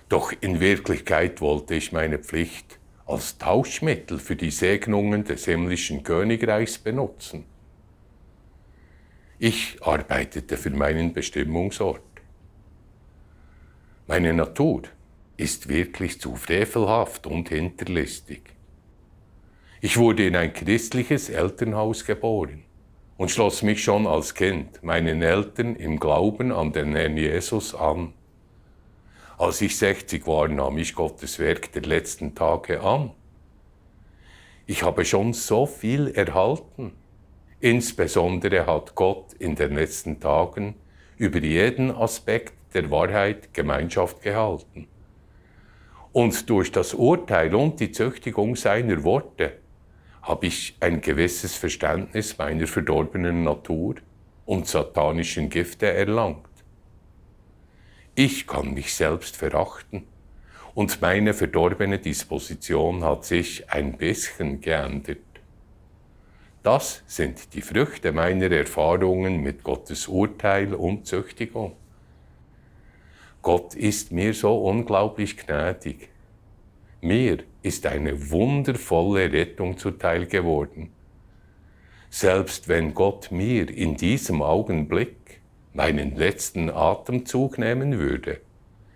S1: Doch in Wirklichkeit wollte ich meine Pflicht als Tauschmittel für die Segnungen des himmlischen Königreichs benutzen. Ich arbeitete für meinen Bestimmungsort. Meine Natur ist wirklich zu frevelhaft und hinterlistig. Ich wurde in ein christliches Elternhaus geboren und schloss mich schon als Kind meinen Eltern im Glauben an den Herrn Jesus an. Als ich 60 war, nahm ich Gottes Werk der letzten Tage an. Ich habe schon so viel erhalten. Insbesondere hat Gott in den letzten Tagen über jeden Aspekt der Wahrheit Gemeinschaft gehalten. Und durch das Urteil und die Züchtigung seiner Worte habe ich ein gewisses Verständnis meiner verdorbenen Natur und satanischen Gifte erlangt. Ich kann mich selbst verachten und meine verdorbene Disposition hat sich ein bisschen geändert. Das sind die Früchte meiner Erfahrungen mit Gottes Urteil und Züchtigung. Gott ist mir so unglaublich gnädig. Mir ist eine wundervolle Rettung zuteil geworden. Selbst wenn Gott mir in diesem Augenblick meinen letzten Atemzug nehmen würde,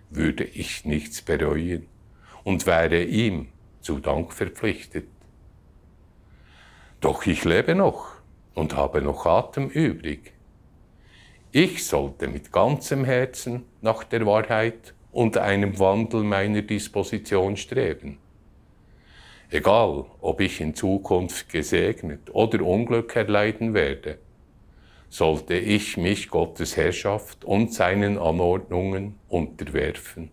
S1: würde ich nichts bereuen und wäre ihm zu Dank verpflichtet. Doch ich lebe noch und habe noch Atem übrig. Ich sollte mit ganzem Herzen nach der Wahrheit und einem Wandel meiner Disposition streben. Egal, ob ich in Zukunft gesegnet oder Unglück erleiden werde, sollte ich mich Gottes Herrschaft und seinen Anordnungen unterwerfen.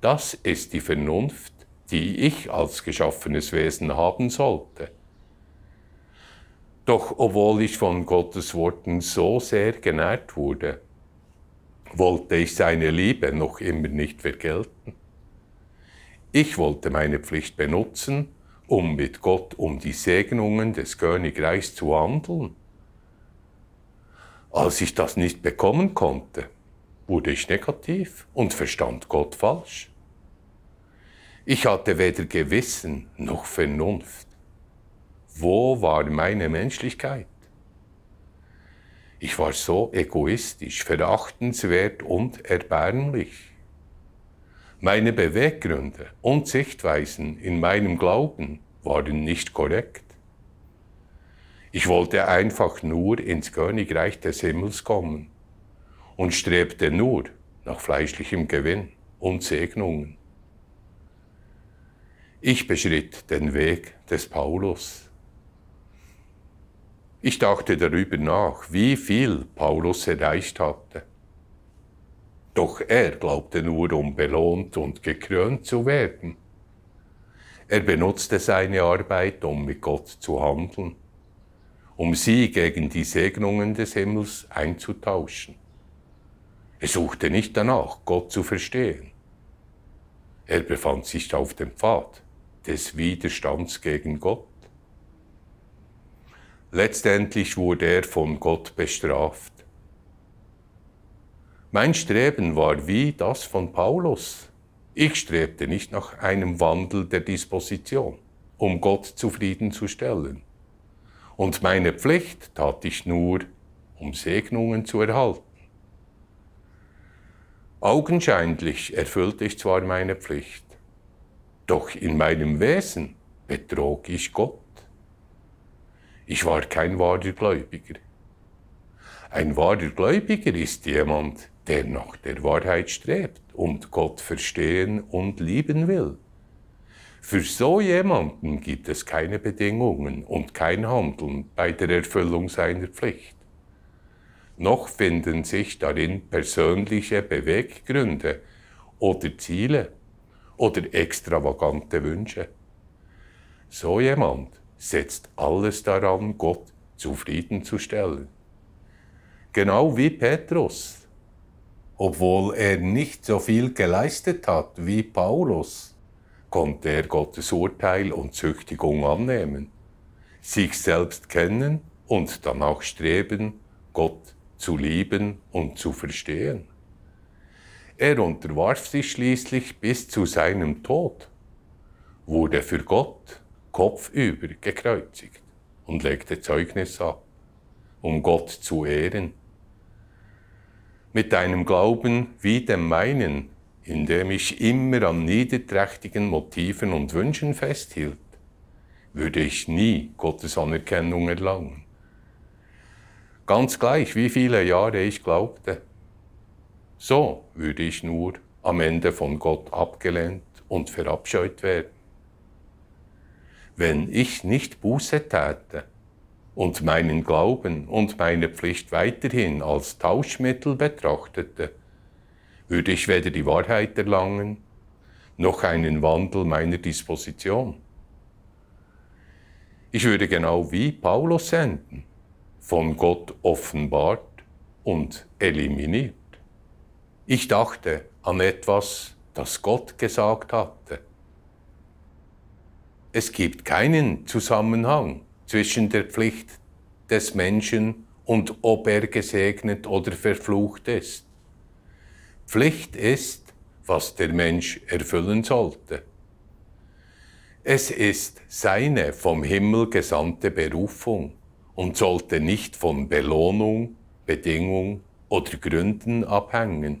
S1: Das ist die Vernunft, die ich als geschaffenes Wesen haben sollte. Doch obwohl ich von Gottes Worten so sehr genährt wurde, wollte ich seine Liebe noch immer nicht vergelten. Ich wollte meine Pflicht benutzen, um mit Gott um die Segnungen des Königreichs zu handeln. Als ich das nicht bekommen konnte, wurde ich negativ und verstand Gott falsch. Ich hatte weder Gewissen noch Vernunft. Wo war meine Menschlichkeit? Ich war so egoistisch, verachtenswert und erbärmlich. Meine Beweggründe und Sichtweisen in meinem Glauben waren nicht korrekt. Ich wollte einfach nur ins Königreich des Himmels kommen und strebte nur nach fleischlichem Gewinn und Segnungen. Ich beschritt den Weg des Paulus. Ich dachte darüber nach, wie viel Paulus erreicht hatte. Doch er glaubte nur, um belohnt und gekrönt zu werden. Er benutzte seine Arbeit, um mit Gott zu handeln, um sie gegen die Segnungen des Himmels einzutauschen. Er suchte nicht danach, Gott zu verstehen. Er befand sich auf dem Pfad des Widerstands gegen Gott. Letztendlich wurde er von Gott bestraft. Mein Streben war wie das von Paulus. Ich strebte nicht nach einem Wandel der Disposition, um Gott zufriedenzustellen. Und meine Pflicht tat ich nur, um Segnungen zu erhalten. Augenscheinlich erfüllte ich zwar meine Pflicht, doch in meinem Wesen betrog ich Gott. Ich war kein wahrer Gläubiger. Ein wahrer Gläubiger ist jemand, der nach der Wahrheit strebt und Gott verstehen und lieben will. Für so jemanden gibt es keine Bedingungen und kein Handeln bei der Erfüllung seiner Pflicht. Noch finden sich darin persönliche Beweggründe oder Ziele oder extravagante Wünsche. So jemand setzt alles daran, Gott zufriedenzustellen. Genau wie Petrus, obwohl er nicht so viel geleistet hat wie Paulus, konnte er Gottes Urteil und Züchtigung annehmen, sich selbst kennen und danach streben, Gott zu lieben und zu verstehen. Er unterwarf sich schließlich bis zu seinem Tod, wurde für Gott kopfüber gekreuzigt und legte Zeugnis ab, um Gott zu ehren. Mit einem Glauben wie dem meinen, in dem ich immer an niederträchtigen Motiven und Wünschen festhielt, würde ich nie Gottes Anerkennung erlangen. Ganz gleich, wie viele Jahre ich glaubte. So würde ich nur am Ende von Gott abgelehnt und verabscheut werden wenn ich nicht Buße täte und meinen Glauben und meine Pflicht weiterhin als Tauschmittel betrachtete, würde ich weder die Wahrheit erlangen, noch einen Wandel meiner Disposition. Ich würde genau wie Paulus senden, von Gott offenbart und eliminiert. Ich dachte an etwas, das Gott gesagt hatte, es gibt keinen Zusammenhang zwischen der Pflicht des Menschen und ob er gesegnet oder verflucht ist. Pflicht ist, was der Mensch erfüllen sollte. Es ist seine vom Himmel gesandte Berufung und sollte nicht von Belohnung, Bedingung oder Gründen abhängen.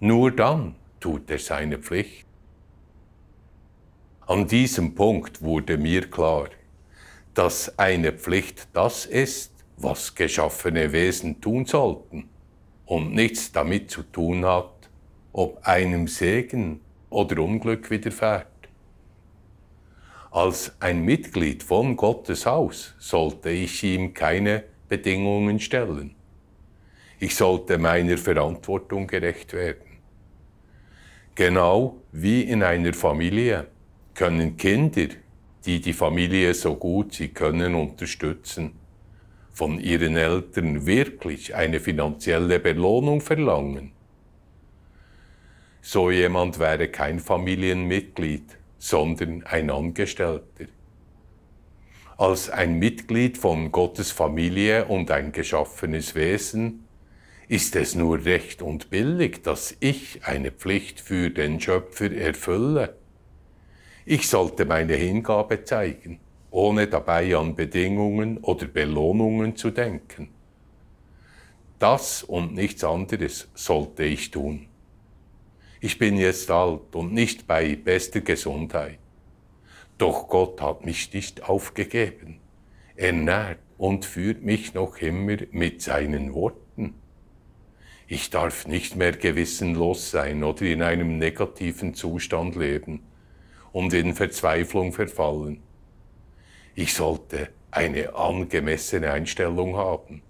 S1: Nur dann tut er seine Pflicht. An diesem Punkt wurde mir klar, dass eine Pflicht das ist, was geschaffene Wesen tun sollten und nichts damit zu tun hat, ob einem Segen oder Unglück widerfährt. Als ein Mitglied von Gottes Haus sollte ich ihm keine Bedingungen stellen. Ich sollte meiner Verantwortung gerecht werden. Genau wie in einer Familie können Kinder, die die Familie so gut sie können unterstützen, von ihren Eltern wirklich eine finanzielle Belohnung verlangen. So jemand wäre kein Familienmitglied, sondern ein Angestellter. Als ein Mitglied von Gottes Familie und ein geschaffenes Wesen ist es nur recht und billig, dass ich eine Pflicht für den Schöpfer erfülle. Ich sollte meine Hingabe zeigen, ohne dabei an Bedingungen oder Belohnungen zu denken. Das und nichts anderes sollte ich tun. Ich bin jetzt alt und nicht bei bester Gesundheit. Doch Gott hat mich nicht aufgegeben. Er nährt und führt mich noch immer mit seinen Worten. Ich darf nicht mehr gewissenlos sein oder in einem negativen Zustand leben und in Verzweiflung verfallen. Ich sollte eine angemessene Einstellung haben.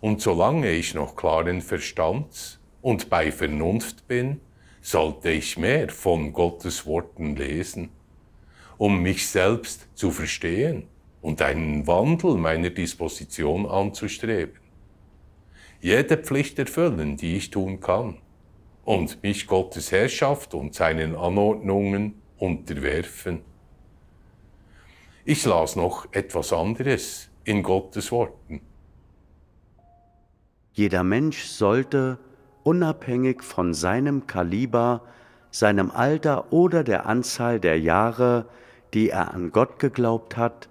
S1: Und solange ich noch klaren Verstands und bei Vernunft bin, sollte ich mehr von Gottes Worten lesen, um mich selbst zu verstehen und einen Wandel meiner Disposition anzustreben. Jede Pflicht erfüllen, die ich tun kann, und mich Gottes Herrschaft und seinen Anordnungen unterwerfen. Ich las noch etwas anderes in Gottes Worten.
S2: Jeder Mensch sollte, unabhängig von seinem Kaliber, seinem Alter oder der Anzahl der Jahre, die er an Gott geglaubt hat,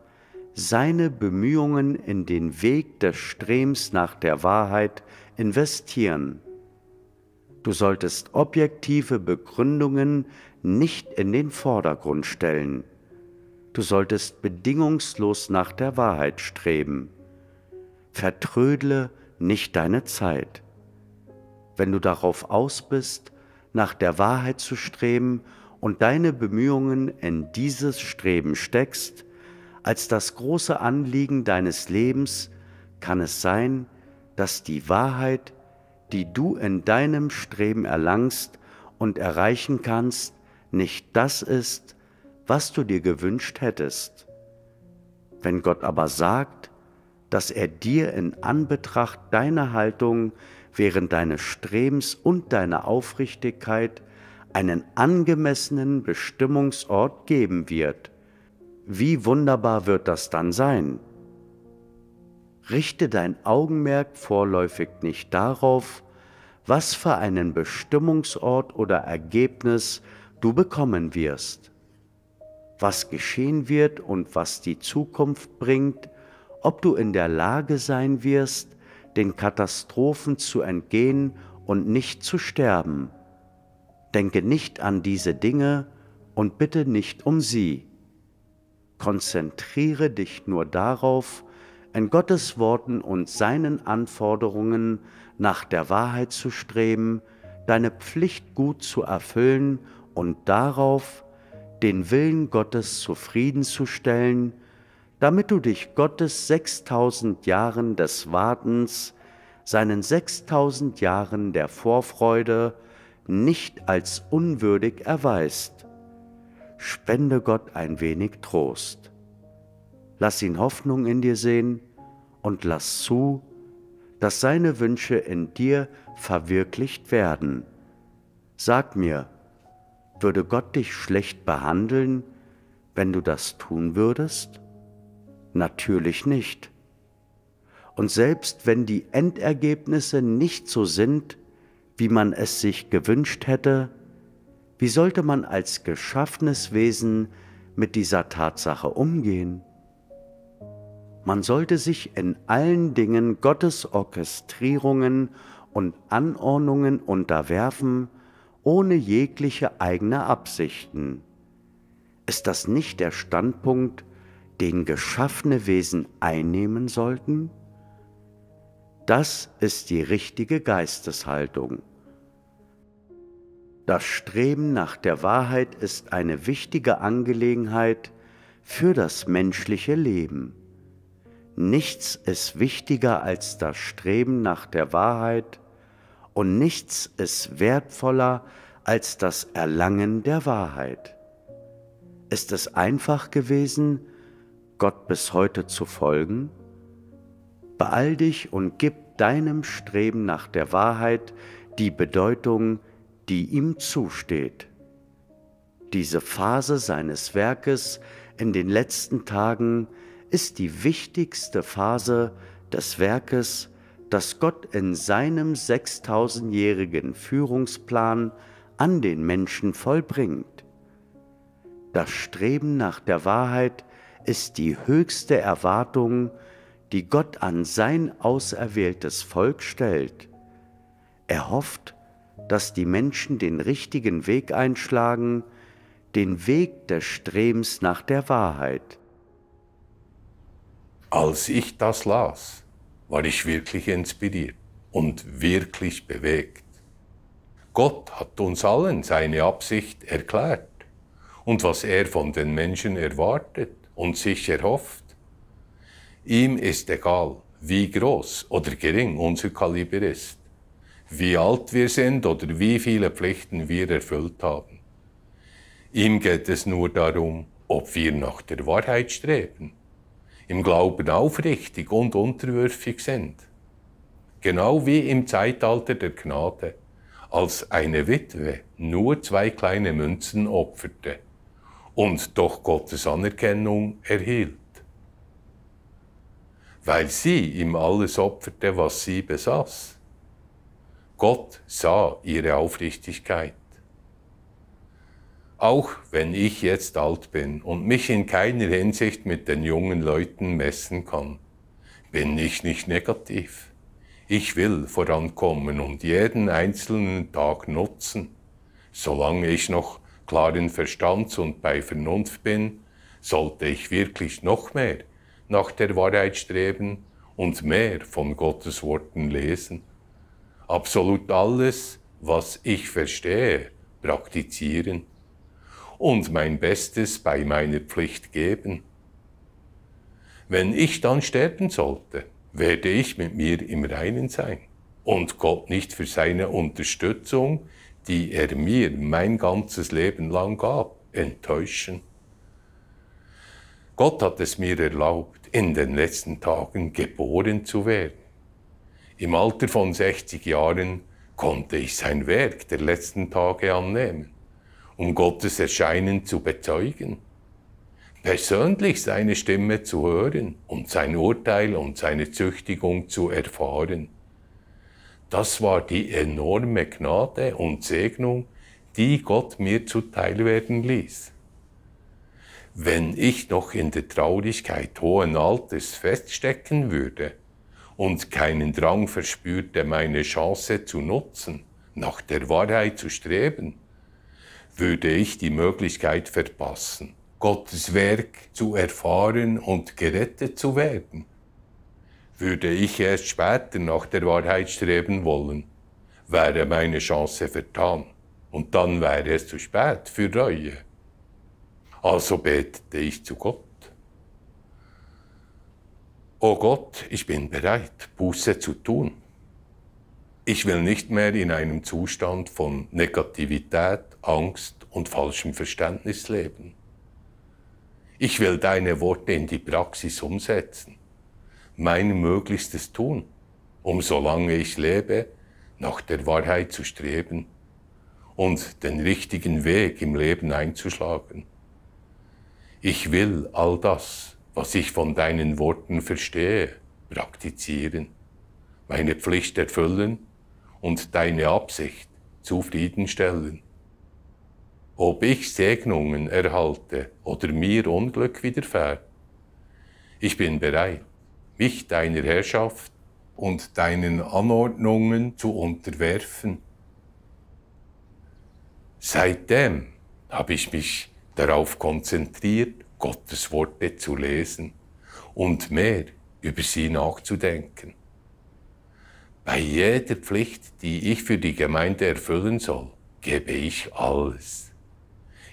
S2: seine Bemühungen in den Weg des Strebens nach der Wahrheit investieren. Du solltest objektive Begründungen nicht in den Vordergrund stellen. Du solltest bedingungslos nach der Wahrheit streben. Vertrödle nicht deine Zeit. Wenn du darauf aus bist, nach der Wahrheit zu streben und deine Bemühungen in dieses Streben steckst, als das große Anliegen deines Lebens, kann es sein, dass die Wahrheit, die du in deinem Streben erlangst und erreichen kannst, nicht das ist, was du dir gewünscht hättest. Wenn Gott aber sagt, dass er dir in Anbetracht deiner Haltung während deines Strebens und deiner Aufrichtigkeit einen angemessenen Bestimmungsort geben wird. Wie wunderbar wird das dann sein? Richte dein Augenmerk vorläufig nicht darauf, was für einen Bestimmungsort oder Ergebnis du bekommen wirst. Was geschehen wird und was die Zukunft bringt, ob du in der Lage sein wirst, den Katastrophen zu entgehen und nicht zu sterben. Denke nicht an diese Dinge und bitte nicht um sie. Konzentriere dich nur darauf, in Gottes Worten und seinen Anforderungen nach der Wahrheit zu streben, deine Pflicht gut zu erfüllen und darauf, den Willen Gottes zufriedenzustellen, damit du dich Gottes 6000 Jahren des Wartens, seinen 6000 Jahren der Vorfreude nicht als unwürdig erweist. Spende Gott ein wenig Trost. Lass ihn Hoffnung in dir sehen und lass zu, dass seine Wünsche in dir verwirklicht werden. Sag mir, würde Gott dich schlecht behandeln, wenn du das tun würdest? Natürlich nicht. Und selbst wenn die Endergebnisse nicht so sind, wie man es sich gewünscht hätte, wie sollte man als geschaffenes Wesen mit dieser Tatsache umgehen? Man sollte sich in allen Dingen Gottes Orchestrierungen und Anordnungen unterwerfen ohne jegliche eigene Absichten. Ist das nicht der Standpunkt, den geschaffene Wesen einnehmen sollten? Das ist die richtige Geisteshaltung. Das Streben nach der Wahrheit ist eine wichtige Angelegenheit für das menschliche Leben. Nichts ist wichtiger als das Streben nach der Wahrheit und nichts ist wertvoller als das Erlangen der Wahrheit. Ist es einfach gewesen, Gott bis heute zu folgen? Beeil dich und gib deinem Streben nach der Wahrheit die Bedeutung, die ihm zusteht. Diese Phase seines Werkes in den letzten Tagen ist die wichtigste Phase des Werkes dass Gott in seinem 6000-jährigen Führungsplan an den Menschen vollbringt. Das Streben nach der Wahrheit ist die höchste Erwartung, die Gott an sein auserwähltes Volk stellt. Er hofft, dass die Menschen den richtigen Weg einschlagen, den Weg des Strebens nach der Wahrheit.
S1: Als ich das las, war ich wirklich inspiriert und wirklich bewegt. Gott hat uns allen seine Absicht erklärt und was er von den Menschen erwartet und sich erhofft. Ihm ist egal, wie groß oder gering unser Kaliber ist, wie alt wir sind oder wie viele Pflichten wir erfüllt haben. Ihm geht es nur darum, ob wir nach der Wahrheit streben im Glauben aufrichtig und unterwürfig sind. Genau wie im Zeitalter der Gnade, als eine Witwe nur zwei kleine Münzen opferte und doch Gottes Anerkennung erhielt. Weil sie ihm alles opferte, was sie besaß. Gott sah ihre Aufrichtigkeit. Auch wenn ich jetzt alt bin und mich in keiner Hinsicht mit den jungen Leuten messen kann, bin ich nicht negativ. Ich will vorankommen und jeden einzelnen Tag nutzen. Solange ich noch klaren Verstands und bei Vernunft bin, sollte ich wirklich noch mehr nach der Wahrheit streben und mehr von Gottes Worten lesen. Absolut alles, was ich verstehe, praktizieren und mein Bestes bei meiner Pflicht geben. Wenn ich dann sterben sollte, werde ich mit mir im Reinen sein und Gott nicht für seine Unterstützung, die er mir mein ganzes Leben lang gab, enttäuschen. Gott hat es mir erlaubt, in den letzten Tagen geboren zu werden. Im Alter von 60 Jahren konnte ich sein Werk der letzten Tage annehmen um Gottes Erscheinen zu bezeugen, persönlich seine Stimme zu hören und sein Urteil und seine Züchtigung zu erfahren. Das war die enorme Gnade und Segnung, die Gott mir zuteil werden ließ. Wenn ich noch in der Traurigkeit hohen Alters feststecken würde und keinen Drang verspürte, meine Chance zu nutzen, nach der Wahrheit zu streben, würde ich die Möglichkeit verpassen, Gottes Werk zu erfahren und gerettet zu werden. Würde ich erst später nach der Wahrheit streben wollen, wäre meine Chance vertan und dann wäre es zu spät für Reue. Also betete ich zu Gott. O Gott, ich bin bereit, Buße zu tun. Ich will nicht mehr in einem Zustand von Negativität Angst und falschem Verständnis leben. Ich will deine Worte in die Praxis umsetzen, mein Möglichstes tun, um solange ich lebe, nach der Wahrheit zu streben und den richtigen Weg im Leben einzuschlagen. Ich will all das, was ich von deinen Worten verstehe, praktizieren, meine Pflicht erfüllen und deine Absicht zufriedenstellen ob ich Segnungen erhalte oder mir Unglück widerfährt. Ich bin bereit, mich deiner Herrschaft und deinen Anordnungen zu unterwerfen. Seitdem habe ich mich darauf konzentriert, Gottes Worte zu lesen und mehr über sie nachzudenken. Bei jeder Pflicht, die ich für die Gemeinde erfüllen soll, gebe ich alles.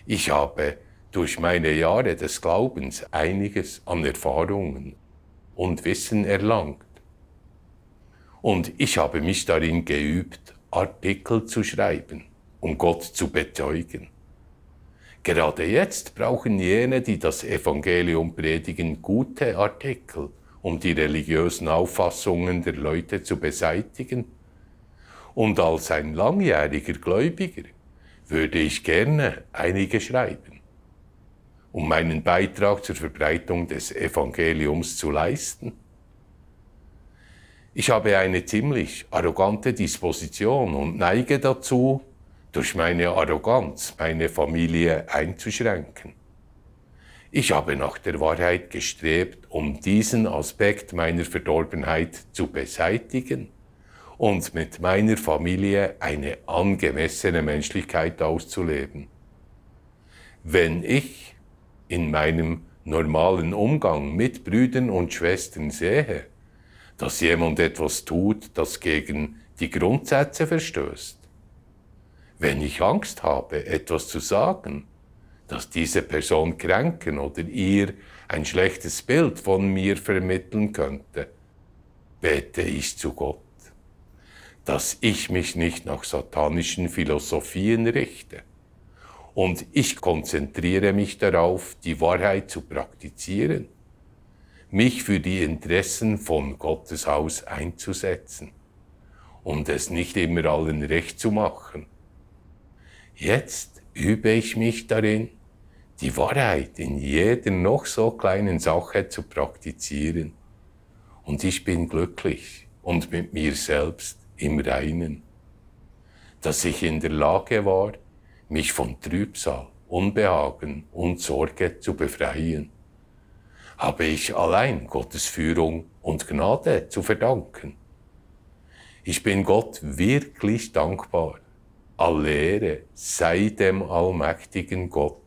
S1: Ich habe durch meine Jahre des Glaubens einiges an Erfahrungen und Wissen erlangt. Und ich habe mich darin geübt, Artikel zu schreiben, um Gott zu bezeugen. Gerade jetzt brauchen jene, die das Evangelium predigen, gute Artikel, um die religiösen Auffassungen der Leute zu beseitigen. Und als ein langjähriger Gläubiger würde ich gerne einige schreiben, um meinen Beitrag zur Verbreitung des Evangeliums zu leisten. Ich habe eine ziemlich arrogante Disposition und neige dazu, durch meine Arroganz meine Familie einzuschränken. Ich habe nach der Wahrheit gestrebt, um diesen Aspekt meiner Verdorbenheit zu beseitigen und mit meiner Familie eine angemessene Menschlichkeit auszuleben. Wenn ich in meinem normalen Umgang mit Brüdern und Schwestern sehe, dass jemand etwas tut, das gegen die Grundsätze verstößt, wenn ich Angst habe, etwas zu sagen, das diese Person kränken oder ihr ein schlechtes Bild von mir vermitteln könnte, bete ich zu Gott dass ich mich nicht nach satanischen Philosophien richte. Und ich konzentriere mich darauf, die Wahrheit zu praktizieren, mich für die Interessen von Gottes Haus einzusetzen und es nicht immer allen recht zu machen. Jetzt übe ich mich darin, die Wahrheit in jeder noch so kleinen Sache zu praktizieren. Und ich bin glücklich und mit mir selbst im Reinen, dass ich in der Lage war, mich von Trübsal, Unbehagen und Sorge zu befreien, habe ich allein Gottes Führung und Gnade zu verdanken. Ich bin Gott wirklich dankbar. Alle Ehre sei dem allmächtigen Gott.